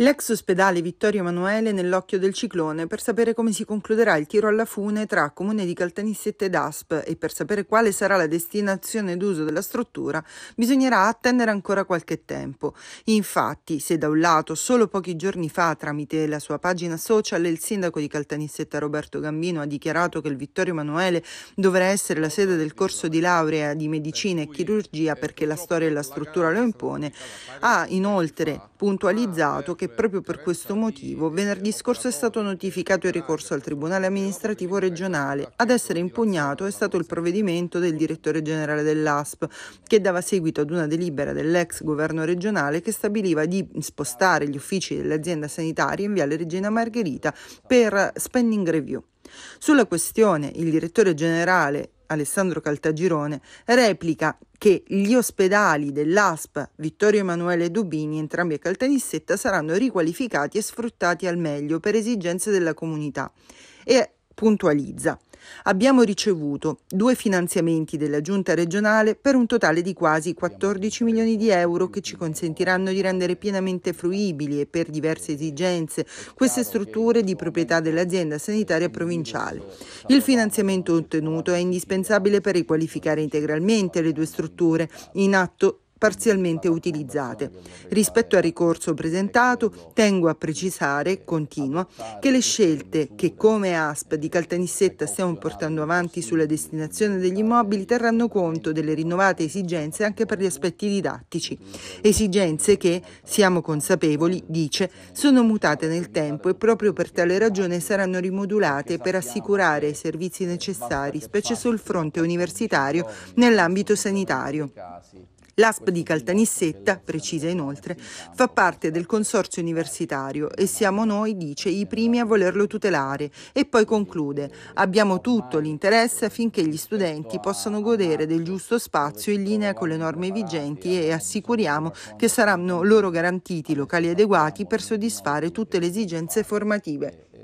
L'ex ospedale Vittorio Emanuele nell'occhio del ciclone per sapere come si concluderà il tiro alla fune tra Comune di Caltanissette ed Asp e per sapere quale sarà la destinazione d'uso della struttura bisognerà attendere ancora qualche tempo. Infatti, se da un lato solo pochi giorni fa tramite la sua pagina social il sindaco di Caltanissetta Roberto Gambino ha dichiarato che il Vittorio Emanuele dovrà essere la sede del corso di laurea di medicina e chirurgia perché la storia e la struttura lo impone, ha inoltre eh, puntualizzato che proprio per questo motivo venerdì scorso è stato notificato il ricorso al Tribunale amministrativo regionale. Ad essere impugnato è stato il provvedimento del direttore generale dell'ASP che dava seguito ad una delibera dell'ex governo regionale che stabiliva di spostare gli uffici dell'azienda sanitaria in Viale Regina Margherita per spending review. Sulla questione il direttore generale Alessandro Caltagirone, replica che gli ospedali dell'ASP Vittorio Emanuele Dubini, entrambi a Caltanissetta, saranno riqualificati e sfruttati al meglio per esigenze della comunità e puntualizza Abbiamo ricevuto due finanziamenti della Giunta regionale per un totale di quasi 14 milioni di euro che ci consentiranno di rendere pienamente fruibili e per diverse esigenze queste strutture di proprietà dell'azienda sanitaria provinciale. Il finanziamento ottenuto è indispensabile per riqualificare integralmente le due strutture in atto parzialmente utilizzate. Rispetto al ricorso presentato, tengo a precisare, continua, che le scelte che come ASP di Caltanissetta stiamo portando avanti sulla destinazione degli immobili terranno conto delle rinnovate esigenze anche per gli aspetti didattici, esigenze che, siamo consapevoli, dice, sono mutate nel tempo e proprio per tale ragione saranno rimodulate per assicurare i servizi necessari, specie sul fronte universitario, nell'ambito sanitario. L'ASP di Caltanissetta, precisa inoltre, fa parte del consorzio universitario e siamo noi, dice, i primi a volerlo tutelare e poi conclude abbiamo tutto l'interesse affinché gli studenti possano godere del giusto spazio in linea con le norme vigenti e assicuriamo che saranno loro garantiti locali adeguati per soddisfare tutte le esigenze formative.